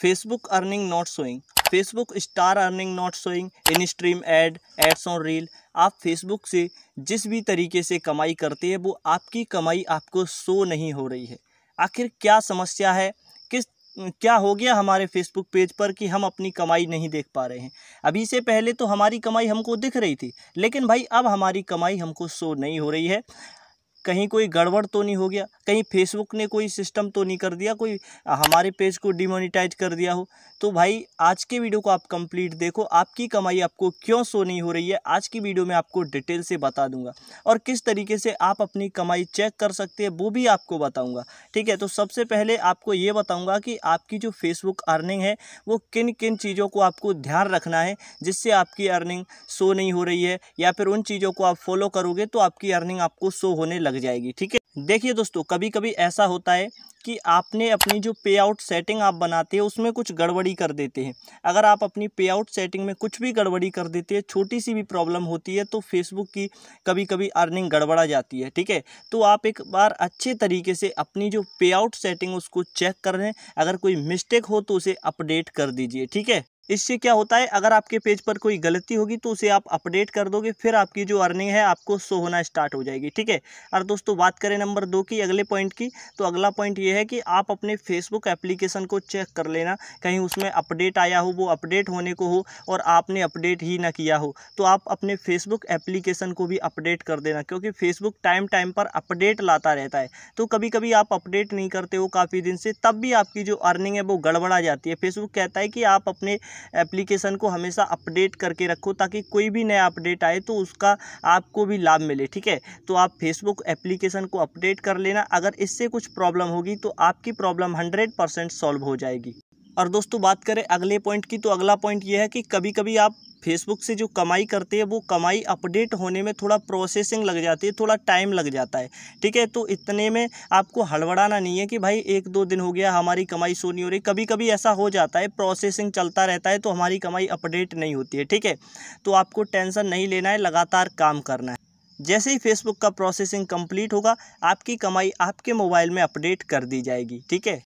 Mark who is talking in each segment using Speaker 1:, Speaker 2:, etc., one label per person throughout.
Speaker 1: Facebook earning not showing Facebook star earning not showing in stream ad ads on reel आप Facebook से जिस भी तरीके से कमाई करते हैं वो आपकी कमाई आपको शो नहीं हो रही है आखिर क्या समस्या है किस क्या हो गया हमारे फेसबुक पेज पर कि हम अपनी कमाई नहीं देख पा रहे हैं अभी से पहले तो हमारी कमाई हमको दिख रही थी लेकिन भाई अब हमारी कमाई हमको शो नहीं हो रही है कहीं कोई गड़बड़ तो नहीं हो गया कहीं फेसबुक ने कोई सिस्टम तो नहीं कर दिया कोई हमारे पेज को डिमोनिटाइज कर दिया हो तो भाई आज के वीडियो को आप कंप्लीट देखो आपकी कमाई आपको क्यों सो नहीं हो रही है आज की वीडियो में आपको डिटेल से बता दूंगा और किस तरीके से आप अपनी कमाई चेक कर सकते हैं वो भी आपको बताऊँगा ठीक है तो सबसे पहले आपको ये बताऊँगा कि आपकी जो फेसबुक अर्निंग है वो किन किन चीज़ों को आपको ध्यान रखना है जिससे आपकी अर्निंग सो नहीं हो रही है या फिर उन चीज़ों को आप फॉलो करोगे तो आपकी अर्निंग आपको शो होने लगे लग जाएगी ठीक है देखिए दोस्तों कभी कभी ऐसा होता है कि आपने अपनी जो पे आउट सेटिंग आप बनाते हैं उसमें कुछ गड़बड़ी कर देते हैं अगर आप अपनी पे आउट सेटिंग में कुछ भी गड़बड़ी कर देते हैं छोटी सी भी प्रॉब्लम होती है तो फेसबुक की कभी कभी अर्निंग गड़बड़ा जाती है ठीक है तो आप एक बार अच्छे तरीके से अपनी जो पे आउट सेटिंग उसको चेक कर लें अगर कोई मिस्टेक हो तो उसे अपडेट कर दीजिए ठीक है इससे क्या होता है अगर आपके पेज पर कोई गलती होगी तो उसे आप अपडेट कर दोगे फिर आपकी जो अर्निंग है आपको शो होना स्टार्ट हो जाएगी ठीक है और दोस्तों बात करें नंबर दो की अगले पॉइंट की तो अगला पॉइंट ये है कि आप अपने फेसबुक एप्लीकेशन को चेक कर लेना कहीं उसमें अपडेट आया हो वो अपडेट होने को हो और आपने अपडेट ही ना किया हो तो आप अपने फेसबुक एप्लीकेशन को भी अपडेट कर देना क्योंकि फेसबुक टाइम टाइम पर अपडेट लाता रहता है तो कभी कभी आप अपडेट नहीं करते हो काफ़ी दिन से तब भी आपकी जो अर्निंग है वो गड़बड़ा जाती है फेसबुक कहता है कि आप अपने एप्लीकेशन को हमेशा अपडेट करके रखो ताकि कोई भी नया अपडेट आए तो उसका आपको भी लाभ मिले ठीक है तो आप फेसबुक एप्लीकेशन को अपडेट कर लेना अगर इससे कुछ प्रॉब्लम होगी तो आपकी प्रॉब्लम हंड्रेड परसेंट सॉल्व हो जाएगी और दोस्तों बात करें अगले पॉइंट की तो अगला पॉइंट ये है कि कभी कभी आप फेसबुक से जो कमाई करते हैं वो कमाई अपडेट होने में थोड़ा प्रोसेसिंग लग जाती है थोड़ा टाइम लग जाता है ठीक है तो इतने में आपको हड़बड़ाना नहीं है कि भाई एक दो दिन हो गया हमारी कमाई सो नहीं हो रही कभी कभी ऐसा हो जाता है प्रोसेसिंग चलता रहता है तो हमारी कमाई अपडेट नहीं होती है ठीक है तो आपको टेंशन नहीं लेना है लगातार काम करना है जैसे ही फेसबुक का प्रोसेसिंग कंप्लीट होगा आपकी कमाई आपके मोबाइल में अपडेट कर दी जाएगी ठीक है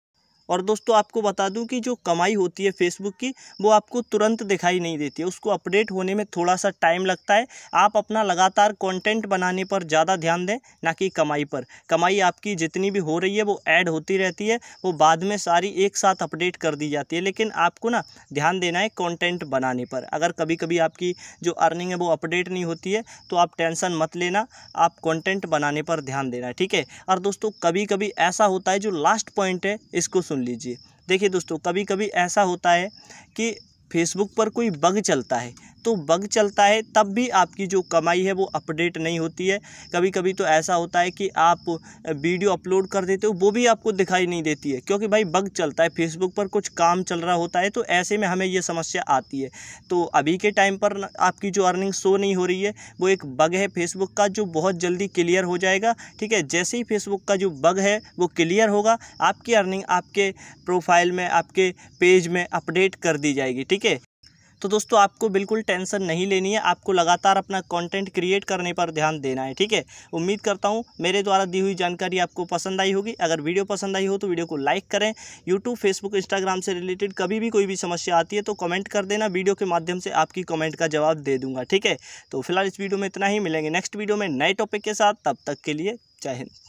Speaker 1: और दोस्तों आपको बता दूं कि जो कमाई होती है फेसबुक की वो आपको तुरंत दिखाई नहीं देती है उसको अपडेट होने में थोड़ा सा टाइम लगता है आप अपना लगातार कंटेंट बनाने पर ज़्यादा ध्यान दें ना कि कमाई पर कमाई आपकी जितनी भी हो रही है वो ऐड होती रहती है वो बाद में सारी एक साथ अपडेट कर दी जाती है लेकिन आपको ना ध्यान देना है कॉन्टेंट बनाने पर अगर कभी कभी आपकी जो अर्निंग है वो अपडेट नहीं होती है तो आप टेंसन मत लेना आप कॉन्टेंट बनाने पर ध्यान देना है ठीक है और दोस्तों कभी कभी ऐसा होता है जो लास्ट पॉइंट है इसको सुन लीजिए देखिए दोस्तों कभी कभी ऐसा होता है कि फेसबुक पर कोई बग चलता है तो बग चलता है तब भी आपकी जो कमाई है वो अपडेट नहीं होती है कभी कभी तो ऐसा होता है कि आप वीडियो अपलोड कर देते हो वो भी आपको दिखाई नहीं देती है क्योंकि भाई बग चलता है फेसबुक पर कुछ काम चल रहा होता है तो ऐसे में हमें ये समस्या आती है तो अभी के टाइम पर आपकी जो अर्निंग शो नहीं हो रही है वो एक बग है फेसबुक का जो बहुत जल्दी क्लियर हो जाएगा ठीक है जैसे ही फेसबुक का जो बग है वो क्लियर होगा आपकी अर्निंग आपके प्रोफाइल में आपके पेज में अपडेट कर दी जाएगी ठीक है तो दोस्तों आपको बिल्कुल टेंशन नहीं लेनी है आपको लगातार अपना कंटेंट क्रिएट करने पर ध्यान देना है ठीक है उम्मीद करता हूँ मेरे द्वारा दी हुई जानकारी आपको पसंद आई होगी अगर वीडियो पसंद आई हो तो वीडियो को लाइक करें यूट्यूब फेसबुक इंस्टाग्राम से रिलेटेड कभी भी कोई भी समस्या आती है तो कमेंट कर देना वीडियो के माध्यम से आपकी कमेंट का जवाब दे दूंगा ठीक है तो फिलहाल इस वीडियो में इतना ही मिलेंगे नेक्स्ट वीडियो में नए टॉपिक के साथ तब तक के लिए जय हिंद